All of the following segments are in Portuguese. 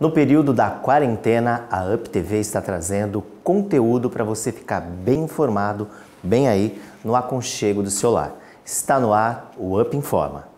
No período da quarentena, a UpTV está trazendo conteúdo para você ficar bem informado, bem aí, no aconchego do seu lar. Está no ar o Up Informa.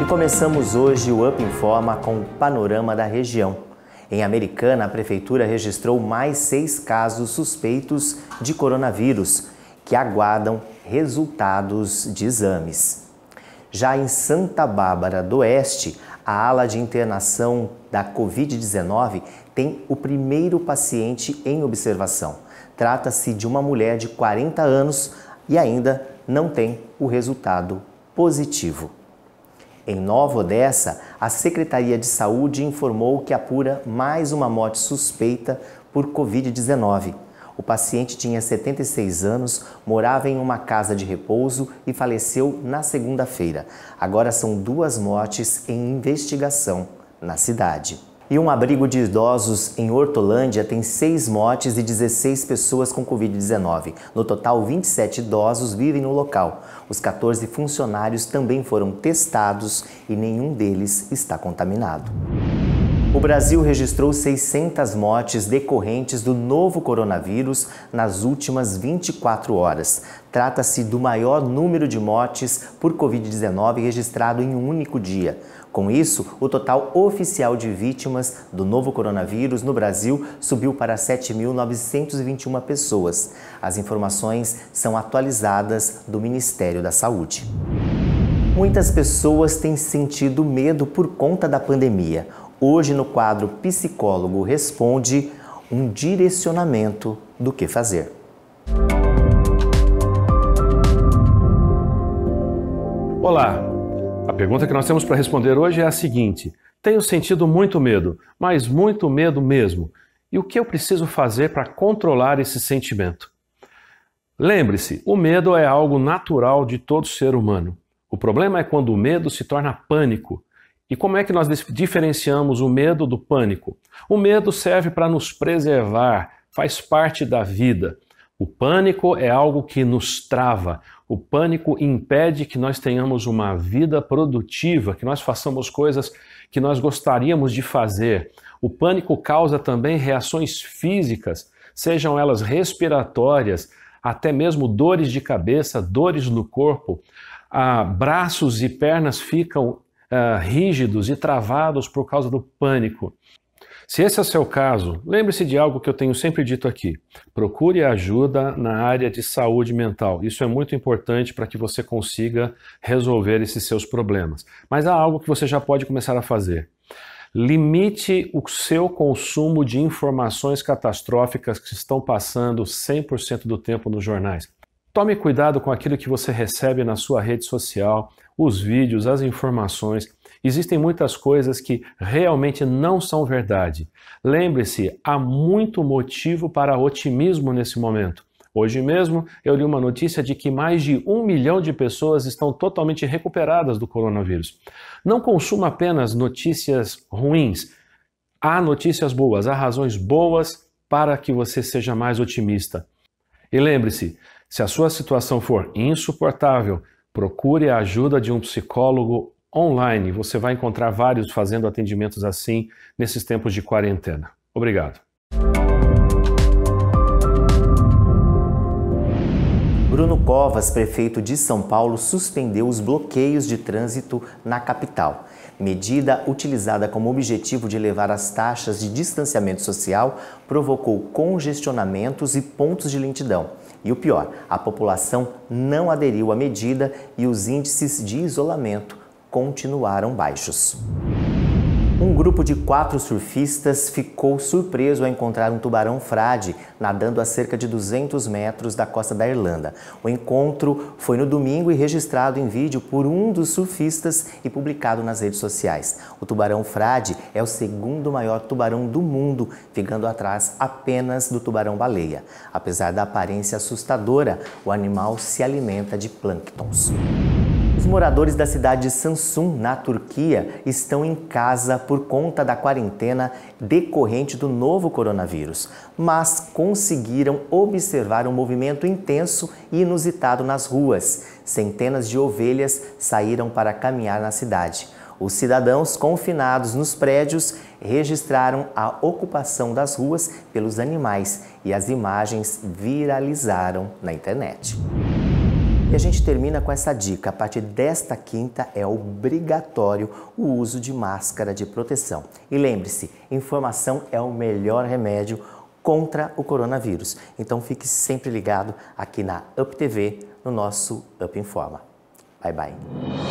E começamos hoje o Up Informa com o panorama da região. Em Americana, a prefeitura registrou mais seis casos suspeitos de coronavírus, que aguardam resultados de exames. Já em Santa Bárbara do Oeste, a ala de internação da Covid-19 tem o primeiro paciente em observação. Trata-se de uma mulher de 40 anos e ainda não tem o resultado positivo. Em Nova Odessa, a Secretaria de Saúde informou que apura mais uma morte suspeita por Covid-19. O paciente tinha 76 anos, morava em uma casa de repouso e faleceu na segunda-feira. Agora são duas mortes em investigação na cidade. E um abrigo de idosos em Hortolândia tem seis mortes e 16 pessoas com Covid-19. No total, 27 idosos vivem no local. Os 14 funcionários também foram testados e nenhum deles está contaminado. O Brasil registrou 600 mortes decorrentes do novo coronavírus nas últimas 24 horas. Trata-se do maior número de mortes por Covid-19 registrado em um único dia. Com isso, o total oficial de vítimas do novo coronavírus no Brasil subiu para 7.921 pessoas. As informações são atualizadas do Ministério da Saúde. Muitas pessoas têm sentido medo por conta da pandemia. Hoje, no quadro Psicólogo Responde, um direcionamento do que fazer. Olá, a pergunta que nós temos para responder hoje é a seguinte: Tenho sentido muito medo, mas muito medo mesmo. E o que eu preciso fazer para controlar esse sentimento? Lembre-se, o medo é algo natural de todo ser humano. O problema é quando o medo se torna pânico. E como é que nós diferenciamos o medo do pânico? O medo serve para nos preservar, faz parte da vida. O pânico é algo que nos trava. O pânico impede que nós tenhamos uma vida produtiva, que nós façamos coisas que nós gostaríamos de fazer. O pânico causa também reações físicas, sejam elas respiratórias, até mesmo dores de cabeça, dores no corpo. Ah, braços e pernas ficam ah, rígidos e travados por causa do pânico. Se esse é o seu caso, lembre-se de algo que eu tenho sempre dito aqui: procure ajuda na área de saúde mental. Isso é muito importante para que você consiga resolver esses seus problemas. Mas há algo que você já pode começar a fazer. Limite o seu consumo de informações catastróficas que estão passando 100% do tempo nos jornais. Tome cuidado com aquilo que você recebe na sua rede social, os vídeos, as informações. Existem muitas coisas que realmente não são verdade. Lembre-se, há muito motivo para otimismo nesse momento. Hoje mesmo eu li uma notícia de que mais de um milhão de pessoas estão totalmente recuperadas do coronavírus. Não consuma apenas notícias ruins. Há notícias boas, há razões boas para que você seja mais otimista. E lembre-se, se a sua situação for insuportável, procure a ajuda de um psicólogo online. Você vai encontrar vários fazendo atendimentos assim nesses tempos de quarentena. Obrigado. Bruno Covas, prefeito de São Paulo, suspendeu os bloqueios de trânsito na capital. Medida utilizada como objetivo de elevar as taxas de distanciamento social provocou congestionamentos e pontos de lentidão. E o pior, a população não aderiu à medida e os índices de isolamento continuaram baixos. Um grupo de quatro surfistas ficou surpreso ao encontrar um tubarão frade nadando a cerca de 200 metros da costa da Irlanda. O encontro foi no domingo e registrado em vídeo por um dos surfistas e publicado nas redes sociais. O tubarão frade é o segundo maior tubarão do mundo, ficando atrás apenas do tubarão baleia. Apesar da aparência assustadora, o animal se alimenta de plânctons moradores da cidade de Samsun, na Turquia, estão em casa por conta da quarentena decorrente do novo coronavírus, mas conseguiram observar um movimento intenso e inusitado nas ruas. Centenas de ovelhas saíram para caminhar na cidade. Os cidadãos confinados nos prédios registraram a ocupação das ruas pelos animais e as imagens viralizaram na internet. E a gente termina com essa dica. A partir desta quinta é obrigatório o uso de máscara de proteção. E lembre-se, informação é o melhor remédio contra o coronavírus. Então fique sempre ligado aqui na UpTV, no nosso Up Informa. Bye bye.